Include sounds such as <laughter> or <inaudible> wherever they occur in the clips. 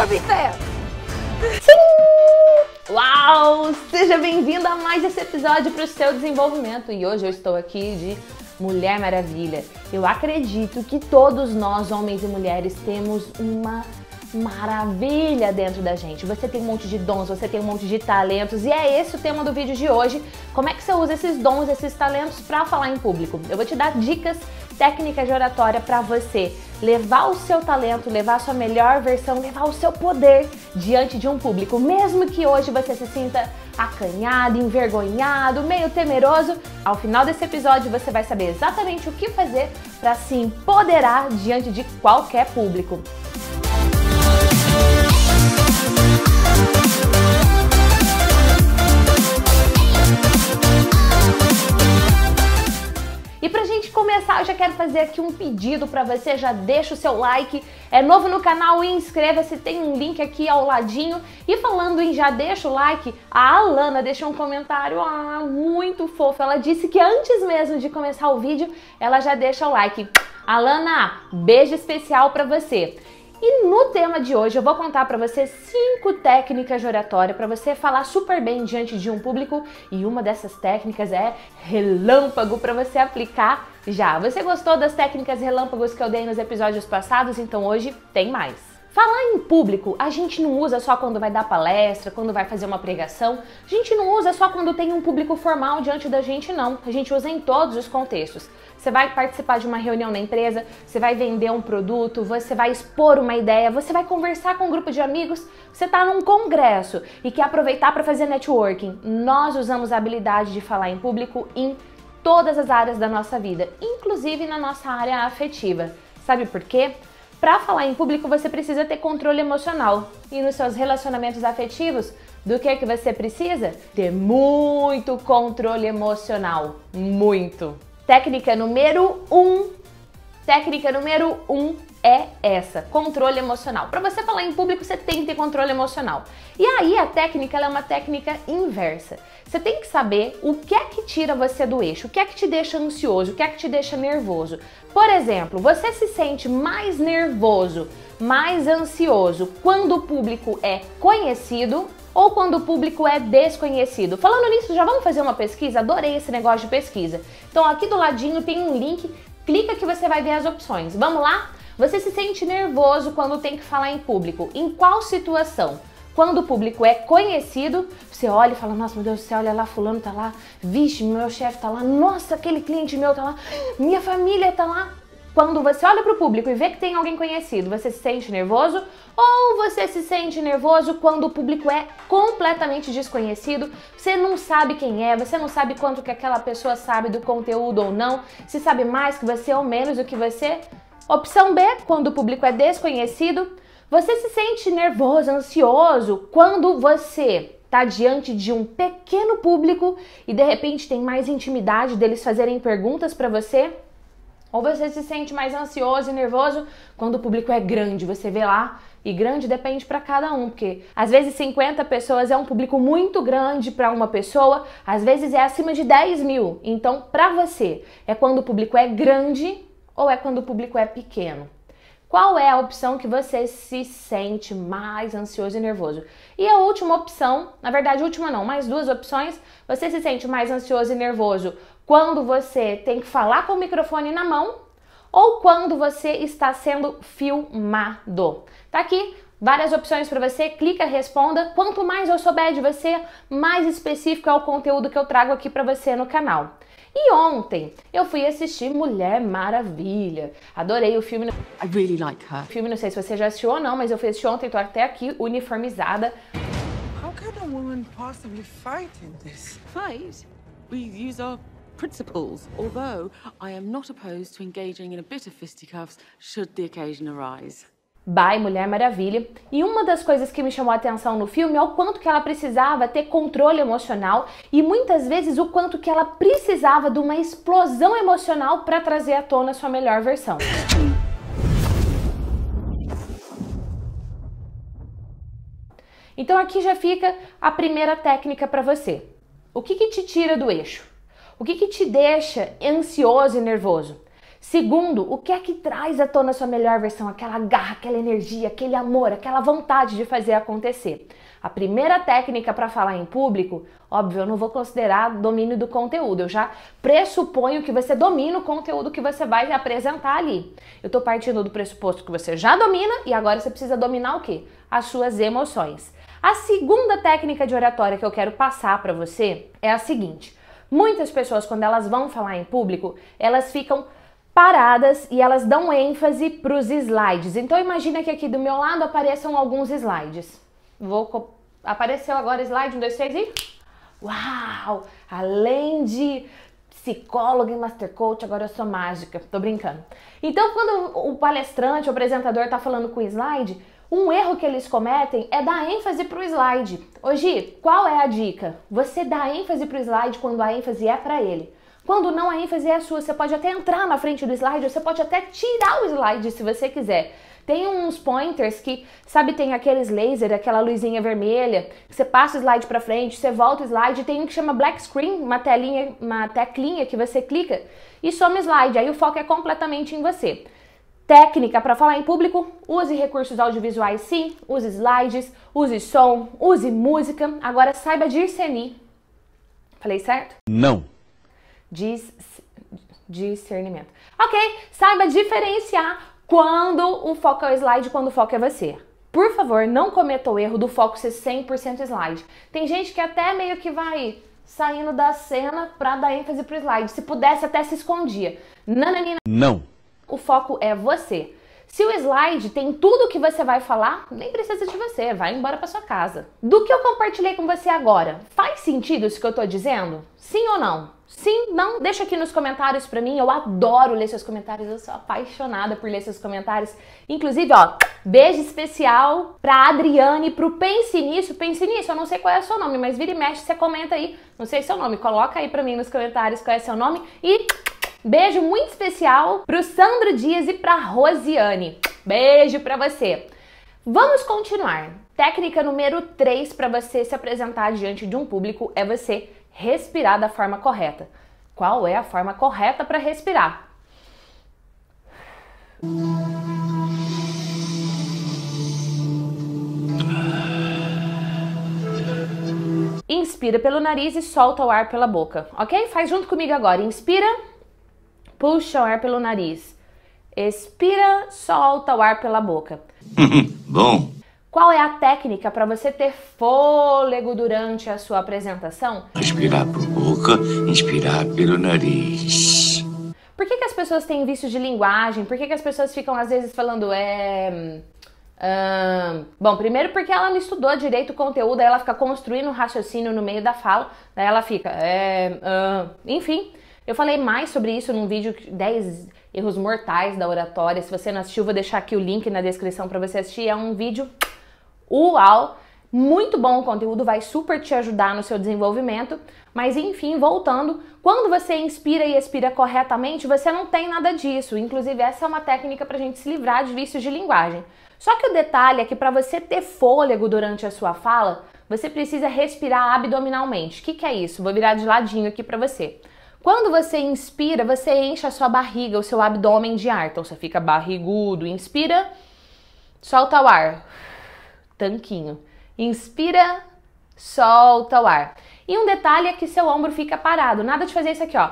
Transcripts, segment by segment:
Júpiter! Uau! Seja bem-vindo a mais esse episódio para o seu desenvolvimento. E hoje eu estou aqui de Mulher Maravilha. Eu acredito que todos nós, homens e mulheres, temos uma maravilha dentro da gente. Você tem um monte de dons, você tem um monte de talentos e é esse o tema do vídeo de hoje. Como é que você usa esses dons, esses talentos para falar em público? Eu vou te dar dicas técnicas de oratória para você levar o seu talento, levar a sua melhor versão, levar o seu poder diante de um público. Mesmo que hoje você se sinta acanhado, envergonhado, meio temeroso, ao final desse episódio você vai saber exatamente o que fazer para se empoderar diante de qualquer público. E pra gente começar, eu já quero fazer aqui um pedido para você, já deixa o seu like. É novo no canal, inscreva-se, tem um link aqui ao ladinho. E falando em já deixa o like, a Alana deixou um comentário ah, muito fofo. Ela disse que antes mesmo de começar o vídeo, ela já deixa o like. Alana, beijo especial para você. E no tema de hoje eu vou contar para você cinco técnicas de oratória para você falar super bem diante de um público e uma dessas técnicas é relâmpago para você aplicar já. Você gostou das técnicas relâmpagos que eu dei nos episódios passados? Então hoje tem mais. Falar em público, a gente não usa só quando vai dar palestra, quando vai fazer uma pregação. A gente não usa só quando tem um público formal diante da gente, não. A gente usa em todos os contextos. Você vai participar de uma reunião na empresa, você vai vender um produto, você vai expor uma ideia, você vai conversar com um grupo de amigos, você está num congresso e quer aproveitar para fazer networking. Nós usamos a habilidade de falar em público em todas as áreas da nossa vida, inclusive na nossa área afetiva. Sabe por quê? Para falar em público, você precisa ter controle emocional. E nos seus relacionamentos afetivos, do que é que você precisa? Ter muito controle emocional. Muito. Técnica número 1. Um, técnica número 1 um é essa, controle emocional. Para você falar em público, você tem que ter controle emocional. E aí a técnica é uma técnica inversa. Você tem que saber o que é que tira você do eixo, o que é que te deixa ansioso, o que é que te deixa nervoso. Por exemplo, você se sente mais nervoso, mais ansioso quando o público é conhecido ou quando o público é desconhecido. Falando nisso, já vamos fazer uma pesquisa? Adorei esse negócio de pesquisa. Então aqui do ladinho tem um link, clica que você vai ver as opções. Vamos lá? Você se sente nervoso quando tem que falar em público. Em qual situação? Quando o público é conhecido, você olha e fala: Nossa, meu Deus do céu, olha lá, Fulano tá lá, vixe, meu chefe tá lá, nossa, aquele cliente meu tá lá, minha família tá lá quando você olha para o público e vê que tem alguém conhecido, você se sente nervoso? Ou você se sente nervoso quando o público é completamente desconhecido? Você não sabe quem é, você não sabe quanto que aquela pessoa sabe do conteúdo ou não, se sabe mais que você ou menos do que você? Opção B, quando o público é desconhecido, você se sente nervoso, ansioso quando você está diante de um pequeno público e de repente tem mais intimidade deles fazerem perguntas para você? Ou você se sente mais ansioso e nervoso quando o público é grande, você vê lá, e grande depende para cada um, porque às vezes 50 pessoas é um público muito grande para uma pessoa, às vezes é acima de 10 mil. Então, para você, é quando o público é grande ou é quando o público é pequeno? Qual é a opção que você se sente mais ansioso e nervoso? E a última opção, na verdade, última não, mais duas opções, você se sente mais ansioso e nervoso quando você tem que falar com o microfone na mão ou quando você está sendo filmado. Tá aqui várias opções para você, clica, responda. Quanto mais eu souber de você, mais específico é o conteúdo que eu trago aqui para você no canal. E ontem eu fui assistir Mulher Maravilha. Adorei o filme. I really like her. O filme, não sei se você já assistiu ou não, mas eu fui assistir ontem, tô até aqui uniformizada. How can a woman possibly fight in this? Fight? We use our principles, although I am not opposed to engaging in a bit of fisticuffs should the occasion arise. Bye, Mulher Maravilha. E uma das coisas que me chamou a atenção no filme é o quanto que ela precisava ter controle emocional e muitas vezes o quanto que ela precisava de uma explosão emocional para trazer à tona sua melhor versão. Então aqui já fica a primeira técnica para você. O que, que te tira do eixo? O que, que te deixa ansioso e nervoso? Segundo, o que é que traz à tona a sua melhor versão? Aquela garra, aquela energia, aquele amor, aquela vontade de fazer acontecer. A primeira técnica para falar em público, óbvio, eu não vou considerar domínio do conteúdo, eu já pressuponho que você domina o conteúdo que você vai apresentar ali. Eu estou partindo do pressuposto que você já domina e agora você precisa dominar o quê? As suas emoções. A segunda técnica de oratória que eu quero passar para você é a seguinte: Muitas pessoas, quando elas vão falar em público, elas ficam paradas e elas dão ênfase para os slides. Então imagina que aqui do meu lado apareçam alguns slides. Vou apareceu agora slide 1 2 3 e uau! Além de psicóloga e master coach, agora eu sou mágica. Tô brincando. Então quando o palestrante, o apresentador tá falando com o slide, um erro que eles cometem é dar ênfase para o slide. Hoje, qual é a dica? Você dá ênfase para o slide quando a ênfase é para ele. Quando não, a ênfase é sua. Você pode até entrar na frente do slide, você pode até tirar o slide se você quiser. Tem uns pointers que, sabe, tem aqueles laser, aquela luzinha vermelha, que você passa o slide para frente, você volta o slide, tem um que chama black screen, uma telinha, uma teclinha que você clica e some o slide, aí o foco é completamente em você técnica para falar em público, use recursos audiovisuais sim, use slides, use som, use música. Agora saiba discernir. Falei certo? Não. Dis... Discernimento. Ok, saiba diferenciar quando o foco é o slide quando o foco é você. Por favor, não cometa o erro do foco ser 100% slide. Tem gente que até meio que vai saindo da cena para dar ênfase pro slide. Se pudesse, até se escondia. Nananina. Não o foco é você. Se o slide tem tudo o que você vai falar, nem precisa de você, vai embora para sua casa. Do que eu compartilhei com você agora, faz sentido isso que eu estou dizendo? Sim ou não? Sim, não? Deixa aqui nos comentários para mim, eu adoro ler seus comentários, eu sou apaixonada por ler seus comentários. Inclusive, ó, beijo especial pra Adriane, pro Pense Nisso, Pense Nisso, eu não sei qual é o seu nome, mas vira e mexe, você comenta aí, não sei seu nome, coloca aí pra mim nos comentários qual é seu nome e Beijo muito especial pro Sandro Dias e pra Rosiane. Beijo pra você. Vamos continuar. Técnica número 3 para você se apresentar diante de um público é você respirar da forma correta. Qual é a forma correta para respirar? Inspira pelo nariz e solta o ar pela boca, ok? Faz junto comigo agora. Inspira puxa o ar pelo nariz. Expira, solta o ar pela boca. <laughs> Bom. Qual é a técnica para você ter fôlego durante a sua apresentação? Inspirar por boca, inspirar pelo nariz. Por que, que as pessoas têm vícios de linguagem? Por que, que as pessoas ficam às vezes falando é. Hum, bom, primeiro porque ela não estudou direito o conteúdo, aí ela fica construindo um raciocínio no meio da fala, daí ela fica, é, hum, enfim. Eu falei mais sobre isso num vídeo 10 erros mortais da oratória. Se você não assistiu, vou deixar aqui o link na descrição para você assistir. É um vídeo uau, muito bom o conteúdo, vai super te ajudar no seu desenvolvimento. Mas enfim, voltando, quando você inspira e expira corretamente, você não tem nada disso. Inclusive, essa é uma técnica para a gente se livrar de vícios de linguagem. Só que o detalhe é que para você ter fôlego durante a sua fala, você precisa respirar abdominalmente. O que, que é isso? Vou virar de ladinho aqui para você. Quando você inspira, você enche a sua barriga, o seu abdômen de ar. Então você fica barrigudo, inspira, solta o ar, tanquinho. Inspira, solta o ar. E um detalhe é que seu ombro fica parado. Nada de fazer isso aqui, ó.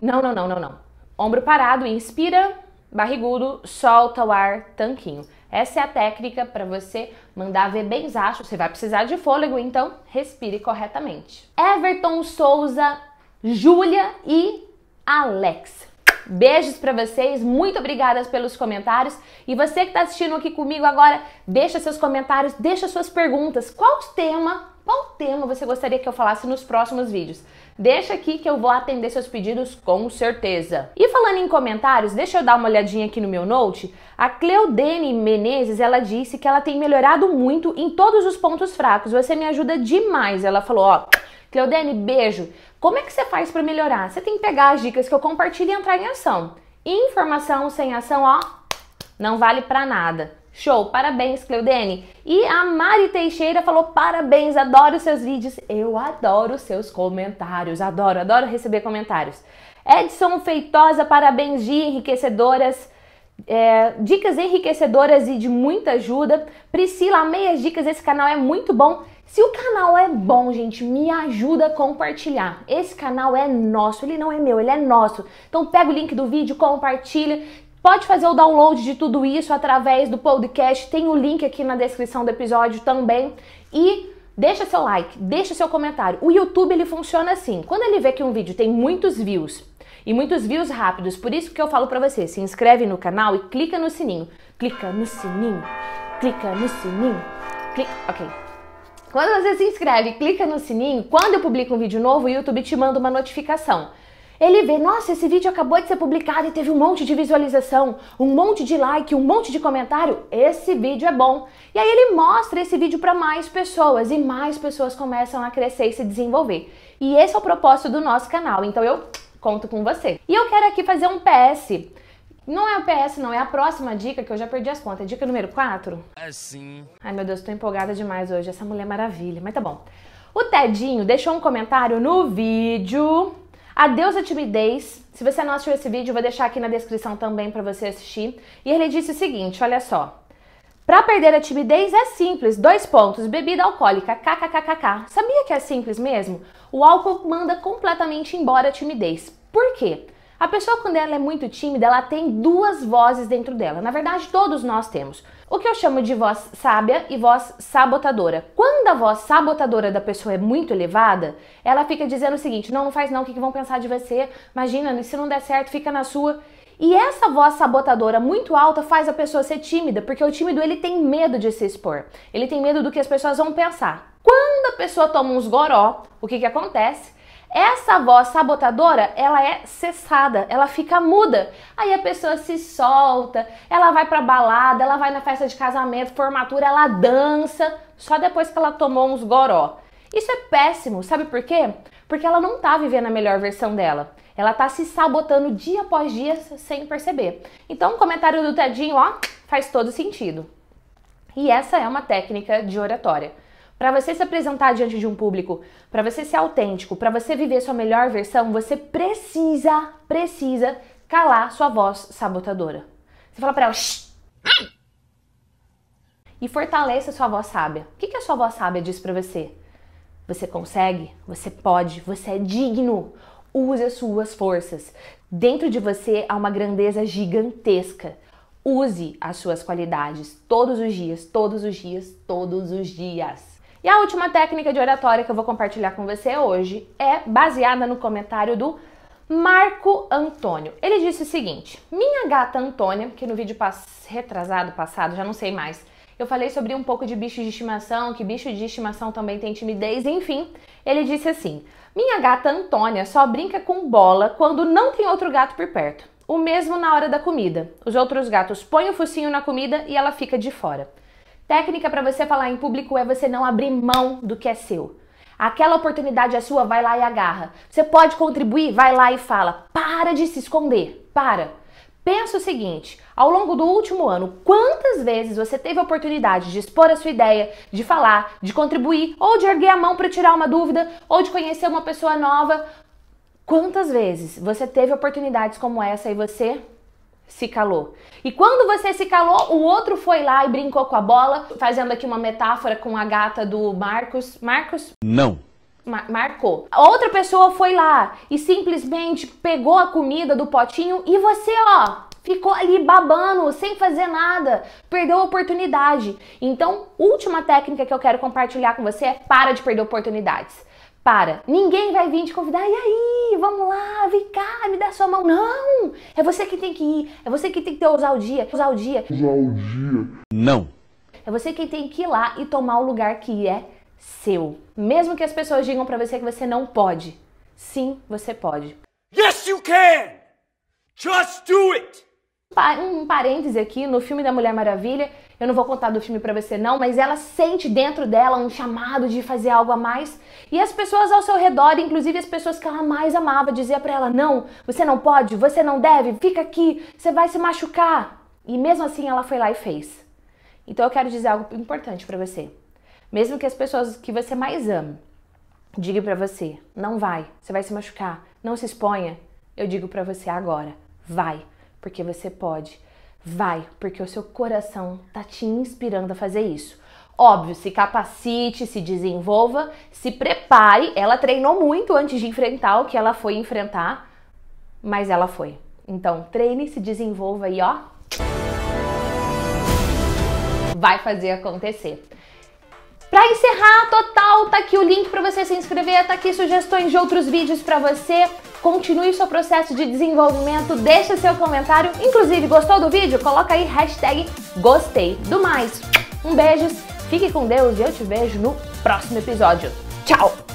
Não, não, não, não, não. Ombro parado, inspira, barrigudo, solta o ar, tanquinho. Essa é a técnica para você mandar ver bem zacho. Você vai precisar de fôlego, então respire corretamente. Everton Souza, Júlia e Alex. Beijos para vocês, muito obrigada pelos comentários. E você que está assistindo aqui comigo agora, deixa seus comentários, deixa suas perguntas. Qual o tema qual tema você gostaria que eu falasse nos próximos vídeos? Deixa aqui que eu vou atender seus pedidos com certeza. E falando em comentários, deixa eu dar uma olhadinha aqui no meu note. A Cleudene Menezes, ela disse que ela tem melhorado muito em todos os pontos fracos. Você me ajuda demais. Ela falou, ó, Cleudene, beijo. Como é que você faz para melhorar? Você tem que pegar as dicas que eu compartilho e entrar em ação. Informação sem ação, ó, não vale para nada. Show, parabéns, Cleudene. E a Mari Teixeira falou: parabéns, adoro os seus vídeos. Eu adoro os seus comentários, adoro, adoro receber comentários. Edson Feitosa, parabéns, de enriquecedoras. É, dicas enriquecedoras e de muita ajuda. Priscila, amei as dicas, esse canal é muito bom. Se o canal é bom, gente, me ajuda a compartilhar. Esse canal é nosso, ele não é meu, ele é nosso. Então pega o link do vídeo, compartilha. Pode fazer o download de tudo isso através do podcast, tem o link aqui na descrição do episódio também. E deixa seu like, deixa seu comentário. O YouTube ele funciona assim. Quando ele vê que um vídeo tem muitos views e muitos views rápidos, por isso que eu falo para você, se inscreve no canal e clica no sininho. Clica no sininho. Clica no sininho. Clica, OK. Quando você se inscreve, clica no sininho, quando eu publico um vídeo novo, o YouTube te manda uma notificação. Ele vê, nossa, esse vídeo acabou de ser publicado e teve um monte de visualização, um monte de like, um monte de comentário. Esse vídeo é bom. E aí ele mostra esse vídeo para mais pessoas e mais pessoas começam a crescer e se desenvolver. E esse é o propósito do nosso canal. Então eu conto com você. E eu quero aqui fazer um PS. Não é o PS, não, é a próxima dica que eu já perdi as contas. dica número 4? É sim. Ai meu Deus, tô empolgada demais hoje. Essa mulher é maravilha, mas tá bom. O Tedinho deixou um comentário no vídeo Adeus à timidez. Se você não assistiu esse vídeo, vou deixar aqui na descrição também para você assistir. E ele disse o seguinte, olha só. Para perder a timidez é simples, dois pontos, bebida alcoólica, kkkk. Sabia que é simples mesmo? O álcool manda completamente embora a timidez. Por quê? A pessoa, quando ela é muito tímida, ela tem duas vozes dentro dela. Na verdade, todos nós temos. O que eu chamo de voz sábia e voz sabotadora. Quando a voz sabotadora da pessoa é muito elevada, ela fica dizendo o seguinte: não, não faz não, o que vão pensar de você? Imagina, se não der certo, fica na sua. E essa voz sabotadora muito alta faz a pessoa ser tímida, porque o tímido ele tem medo de se expor. Ele tem medo do que as pessoas vão pensar. Quando a pessoa toma uns goró, o que, que acontece? Essa voz sabotadora, ela é cessada, ela fica muda. Aí a pessoa se solta, ela vai pra balada, ela vai na festa de casamento, formatura, ela dança, só depois que ela tomou uns goró. Isso é péssimo, sabe por quê? Porque ela não tá vivendo a melhor versão dela. Ela tá se sabotando dia após dia sem perceber. Então, o comentário do Tedinho, ó, faz todo sentido. E essa é uma técnica de oratória. Para você se apresentar diante de um público, para você ser autêntico, para você viver sua melhor versão, você precisa, precisa calar sua voz sabotadora. Você fala para ela, Shh! e fortaleça sua voz sábia. O que, que a sua voz sábia diz para você? Você consegue, você pode, você é digno. Use as suas forças. Dentro de você há uma grandeza gigantesca. Use as suas qualidades todos os dias, todos os dias, todos os dias. E a última técnica de oratória que eu vou compartilhar com você hoje é baseada no comentário do Marco Antônio. Ele disse o seguinte: Minha gata Antônia, que no vídeo pass retrasado, passado, já não sei mais, eu falei sobre um pouco de bicho de estimação, que bicho de estimação também tem timidez, enfim. Ele disse assim: Minha gata Antônia só brinca com bola quando não tem outro gato por perto. O mesmo na hora da comida. Os outros gatos põem o focinho na comida e ela fica de fora. Técnica para você falar em público é você não abrir mão do que é seu. Aquela oportunidade é sua, vai lá e agarra. Você pode contribuir, vai lá e fala. Para de se esconder. Para. Pensa o seguinte: ao longo do último ano, quantas vezes você teve a oportunidade de expor a sua ideia, de falar, de contribuir, ou de erguer a mão para tirar uma dúvida, ou de conhecer uma pessoa nova? Quantas vezes você teve oportunidades como essa e você se calou. E quando você se calou, o outro foi lá e brincou com a bola, fazendo aqui uma metáfora com a gata do Marcos. Marcos? Não. Mar marcou. A outra pessoa foi lá e simplesmente pegou a comida do potinho e você, ó, ficou ali babando, sem fazer nada, perdeu a oportunidade. Então, última técnica que eu quero compartilhar com você é para de perder oportunidades. Para. Ninguém vai vir te convidar. E aí, vamos lá, vem cá, me dá sua mão. Não! É você que tem que ir. É você que tem que ter usar o dia. Usar o dia. Usar o dia. Não. É você que tem que ir lá e tomar o lugar que é seu. Mesmo que as pessoas digam para você que você não pode. Sim, você pode. Yes, you can! Just do it! Um parêntese aqui no filme da Mulher Maravilha eu não vou contar do filme para você não, mas ela sente dentro dela um chamado de fazer algo a mais. E as pessoas ao seu redor, inclusive as pessoas que ela mais amava, dizia para ela: "Não, você não pode, você não deve, fica aqui, você vai se machucar". E mesmo assim ela foi lá e fez. Então eu quero dizer algo importante para você. Mesmo que as pessoas que você mais ama digam para você: "Não vai, você vai se machucar, não se exponha". Eu digo para você agora: vai, porque você pode Vai, porque o seu coração tá te inspirando a fazer isso. Óbvio, se capacite, se desenvolva, se prepare. Ela treinou muito antes de enfrentar o que ela foi enfrentar, mas ela foi. Então, treine, se desenvolva aí, ó. Vai fazer acontecer. Para encerrar, total, tá aqui o link para você se inscrever, tá aqui sugestões de outros vídeos para você. Continue seu processo de desenvolvimento, deixa seu comentário. Inclusive, gostou do vídeo? Coloca aí hashtag gostei. Do mais, um beijo, fique com Deus e eu te vejo no próximo episódio. Tchau!